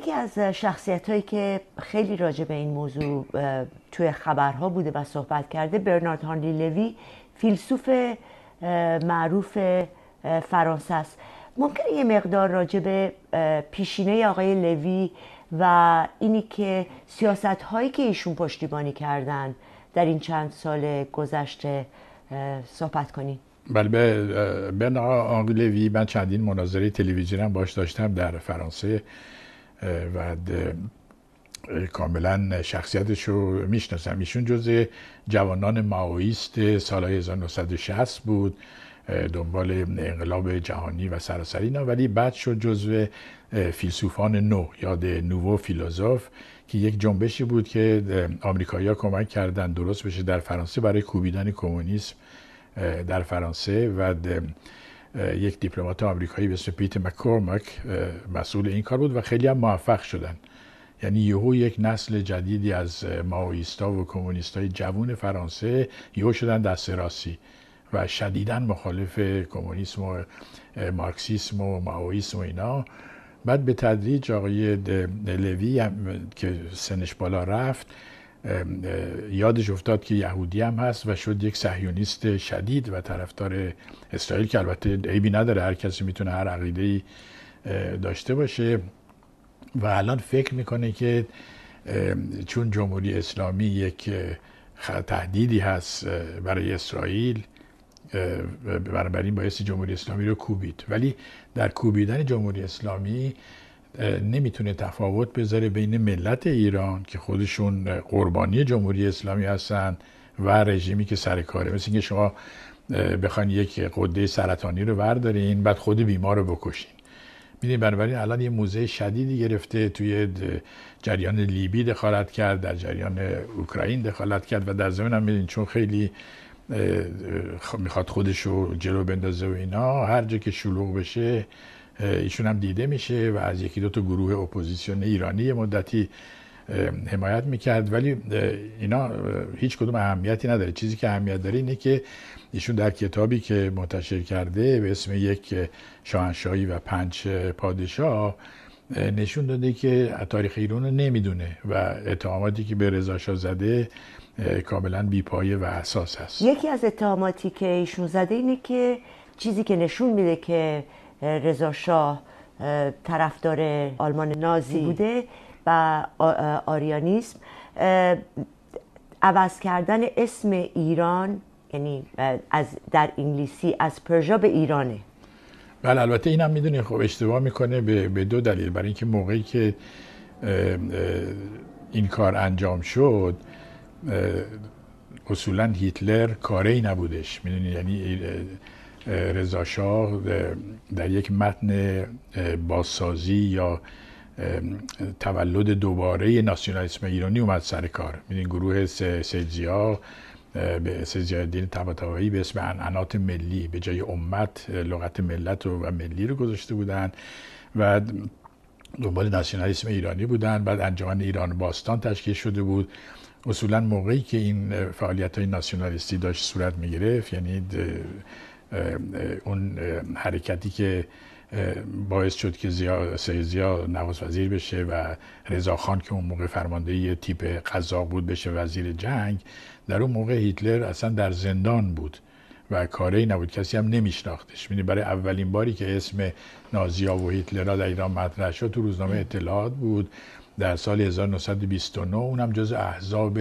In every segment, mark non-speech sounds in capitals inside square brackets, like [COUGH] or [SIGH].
یکی از شخصیت هایی که خیلی راجع به این موضوع توی خبرها بوده و صحبت کرده برنارد هانلی لوی فیلسوف معروف فرانسه است ممکنه یه مقدار راجع به پیشینه آقای لوی و اینی که سیاست هایی که ایشون پشتیبانی کردن در این چند سال گذشته صحبت کنین بله به آنری لوی من چندین مناظره تلویزیونم باش داشتم در فرانسه و کاملا شخصیتش رو میشناسم ایشون جز جوانان ماویست سالهای 1960 بود دنبال انقلاب جهانی و سراسری نه ولی بعد شد جزو فیلسوفان نو یاد نوو فیلوزوف که یک جنبشی بود که آمریکایی‌ها کمک کردن درست بشه در فرانسه برای کوبیدن کمونیسم در فرانسه و یک دیپلمات آمریکایی به اسم پیت مکورمک مسئول این کار بود و خیلی هم موفق شدن یعنی یهو یک نسل جدیدی از ماویستا و کمونیستای جوون فرانسه یهو شدن دست راسی و شدیدا مخالف کمونیسم و مارکسیسم و ماویسم و اینا بعد به تدریج آقای لوی که سنش بالا رفت یادش افتاد که یهودی هم هست و شد یک صهیونیست شدید و طرفدار اسرائیل که البته عیبی نداره هر کسی میتونه هر عقیده ای داشته باشه و الان فکر میکنه که چون جمهوری اسلامی یک تهدیدی هست برای اسرائیل بنابراین باعث جمهوری اسلامی رو کوبید ولی در کوبیدن جمهوری اسلامی نمیتونه تفاوت بذاره بین ملت ایران که خودشون قربانی جمهوری اسلامی هستن و رژیمی که سر کاره مثل اینکه شما بخواین یک قده سرطانی رو وردارین بعد خود بیمار رو بکشین میدین بنابراین الان یه موزه شدیدی گرفته توی جریان لیبی دخالت کرد در جریان اوکراین دخالت کرد و در زمین هم میدین چون خیلی میخواد خودش رو جلو بندازه و اینا هر جا که شلوغ بشه ایشون هم دیده میشه و از یکی دو تا گروه اپوزیسیون ایرانی مدتی حمایت میکرد ولی اینا هیچ کدوم اهمیتی نداره چیزی که اهمیت داره اینه که ایشون در کتابی که منتشر کرده به اسم یک شاهنشاهی و پنج پادشاه نشون داده که تاریخ ایران رو نمیدونه و اتهاماتی که به رضا زده کاملا بیپایه و اساس هست یکی از اتهاماتی که ایشون زده اینه که چیزی که نشون میده که رضا شاه طرفدار آلمان نازی بوده و آریانیسم عوض کردن اسم ایران یعنی از در انگلیسی از پرژا به ایرانه بله البته اینم میدونی خب اشتباه میکنه به, دو دلیل برای اینکه موقعی که این کار انجام شد اصولا هیتلر کاری نبودش میدونی یعنی رضا در یک متن بازسازی یا تولد دوباره ناسیونالیسم ایرانی اومد سر کار میدین گروه سیدزیا به سیدزیا دین به اسم انعنات ملی به جای امت لغت ملت و ملی رو گذاشته بودن و دنبال ناسیونالیسم ایرانی بودن بعد انجمن ایران باستان تشکیل شده بود اصولا موقعی که این فعالیت های ناسیونالیستی داشت صورت می یعنی اون حرکتی که باعث شد که زیا سیزیا نواز وزیر بشه و خان که اون موقع فرمانده تیپ قذاق بود بشه وزیر جنگ در اون موقع هیتلر اصلا در زندان بود و کاری نبود کسی هم نمیشناختش یعنی برای اولین باری که اسم نازیا و را در ایران مطرح شد تو روزنامه اطلاعات بود در سال 1929 اونم جز احزاب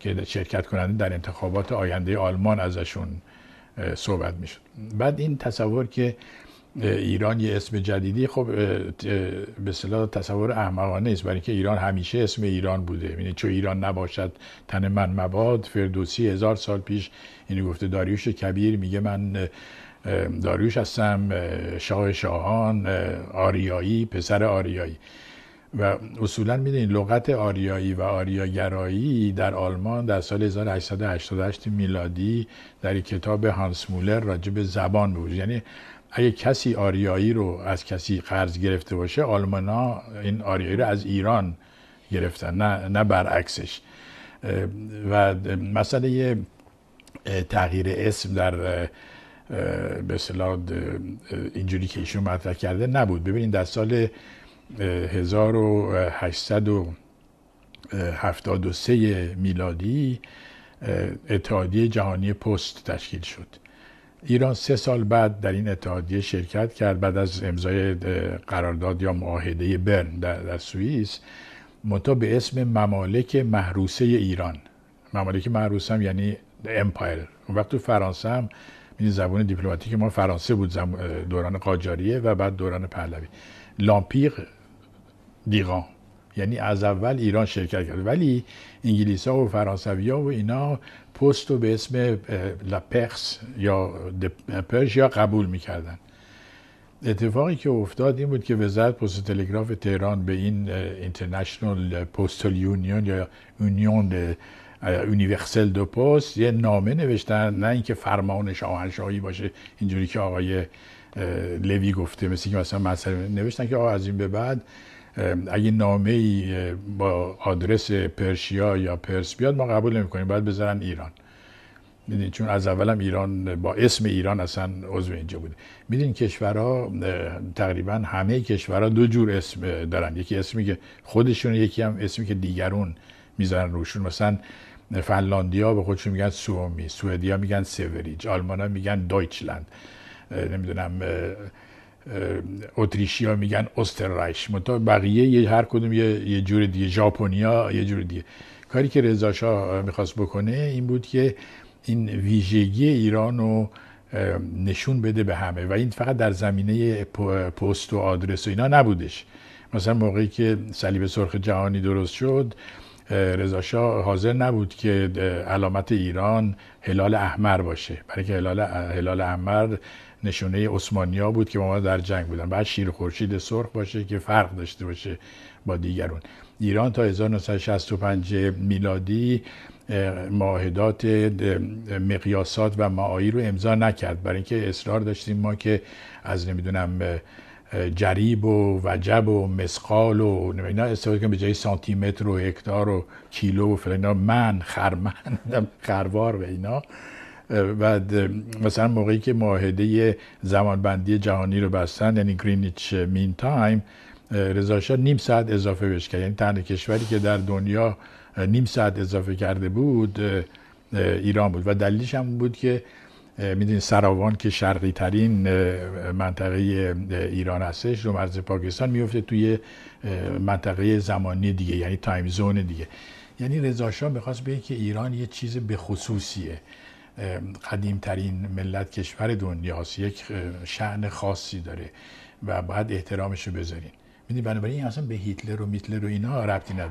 که شرکت کننده در انتخابات آینده آلمان ازشون صحبت میشد بعد این تصور که ایران یه اسم جدیدی خب به صلاح تصور احمقانه است برای اینکه ایران همیشه اسم ایران بوده یعنی چو ایران نباشد تن من مباد فردوسی هزار سال پیش اینو گفته داریوش کبیر میگه من داریوش هستم شاه شاهان آریایی پسر آریایی و اصولا میدونید لغت آریایی و آریاگرایی در آلمان در سال 1888 میلادی در کتاب هانس مولر راجب زبان بود یعنی اگه کسی آریایی رو از کسی قرض گرفته باشه آلمان ها این آریایی رو از ایران گرفتن نه, نه برعکسش و مسئله تغییر اسم در به اینجوری که ایشون مطرح کرده نبود ببینید در سال 1873 میلادی اتحادیه جهانی پست تشکیل شد ایران سه سال بعد در این اتحادیه شرکت کرد بعد از امضای قرارداد یا معاهده برن در, سوئیس متا به اسم ممالک محروسه ایران ممالک محروسه هم یعنی امپایر اون وقت تو فرانسه هم این زبون دیپلماتیک ما فرانسه بود دوران قاجاریه و بعد دوران پهلوی لامپیر دیگان یعنی از اول ایران شرکت کرد ولی انگلیس ها و فرانسوی ها و اینا پست رو به اسم لپخس یا یا قبول میکردن اتفاقی که افتاد این بود که وزارت پست تلگراف تهران به این اینترنشنال پستال یونیون یا یونیون یونیورسل دو پست یه نامه نوشتن نه اینکه فرمان شاهنشاهی باشه اینجوری که آقای لوی گفته مثل که مثلا مثلا نوشتن که آقا از این به بعد اگه نامه ای با آدرس پرشیا یا پرس بیاد ما قبول نمی کنیم باید بذارن ایران میدین چون از اولم ایران با اسم ایران اصلا عضو اینجا بوده میدین کشورها تقریبا همه کشورها دو جور اسم دارن یکی اسمی که خودشون یکی هم اسمی که دیگرون میذارن روشون مثلا فنلاندیا به خودشون میگن سومی سوئدیا میگن سوریج آلمانا میگن دویچلند نمیدونم اتریشیا میگن اوستررایش متا بقیه یه هر کدوم یه, یه جور دیگه ژاپنیا یه جور دیگه کاری که رضا شاه میخواست بکنه این بود که این ویژگی ایران رو نشون بده به همه و این فقط در زمینه پست و آدرس و اینا نبودش مثلا موقعی که صلیب سرخ جهانی درست شد رضا حاضر نبود که علامت ایران هلال احمر باشه برای که هلال, هلال احمر نشونه عثمانیا بود که با ما در جنگ بودن بعد شیر خورشید سرخ باشه که فرق داشته باشه با دیگرون ایران تا 1965 میلادی معاهدات مقیاسات و معایی رو امضا نکرد برای اینکه اصرار داشتیم ما که از نمیدونم جریب و وجب و مسقال و اینا استفاده کنیم به جای سانتی متر و هکتار و کیلو و فلان من خرمن [LAUGHS] خروار و اینا و مثلا موقعی که معاهده زمانبندی جهانی رو بستن یعنی گرینیچ مین تایم رضا نیم ساعت اضافه بهش کرد یعنی تنها کشوری که در دنیا نیم ساعت اضافه کرده بود ایران بود و دلیلش هم بود که میدونید سراوان که شرقی ترین منطقه ایران هستش رو مرز پاکستان میفته توی منطقه زمانی دیگه یعنی تایم زون دیگه یعنی رضا شاه میخواست بگه که ایران یه چیز به خصوصیه قدیمترین ملت کشور دنیاست یک شعن خاصی داره و باید احترامش رو بذارین بنابراین اصلا به هیتلر و میتلر و اینا ربطی نداره